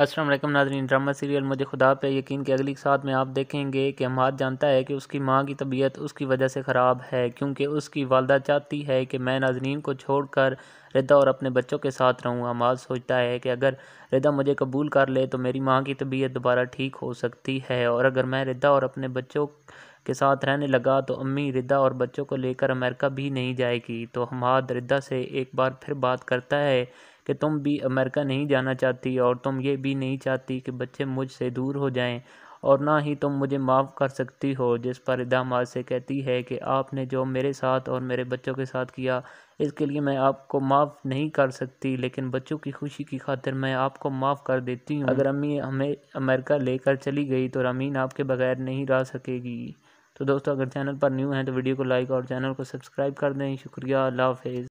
असलम नाजरीन drama serial मुझे खुदा पे यकीन कि अगली साथ में आप देखेंगे कि हमाद जानता है कि उसकी माँ की तबीयत उसकी वजह से ख़राब है क्योंकि उसकी वालदा चाहती है कि मैं नाजरीन को छोड़कर रिदा और अपने बच्चों के साथ रहूँ हमाद सोचता है कि अगर रिदा मुझे कबूल कर ले तो मेरी माँ की तबीयत दोबारा ठीक हो सकती है और अगर मैं रिदा और अपने बच्चों के साथ रहने लगा तो अम्मी रिदा और बच्चों को लेकर अमेरिका भी नहीं जाएगी तो हमाद रिदा से एक बार फिर बात करता है कि तुम भी अमेरिका नहीं जाना चाहती और तुम ये भी नहीं चाहती कि बच्चे मुझसे दूर हो जाएं और ना ही तुम मुझे माफ़ कर सकती हो जिस पर इदाम से कहती है कि आपने जो मेरे साथ और मेरे बच्चों के साथ किया इसके लिए मैं आपको माफ़ नहीं कर सकती लेकिन बच्चों की खुशी की खातिर मैं आपको माफ़ कर देती हूँ अगर अम्मी हमें अमेरिका लेकर चली गई तो रमीन आपके बगैर नहीं रह सकेगी तो दोस्तों अगर चैनल पर न्यू हैं तो वीडियो को लाइक और चैनल को सब्सक्राइब कर दें शुक्रिया अल्लाह हाफिज़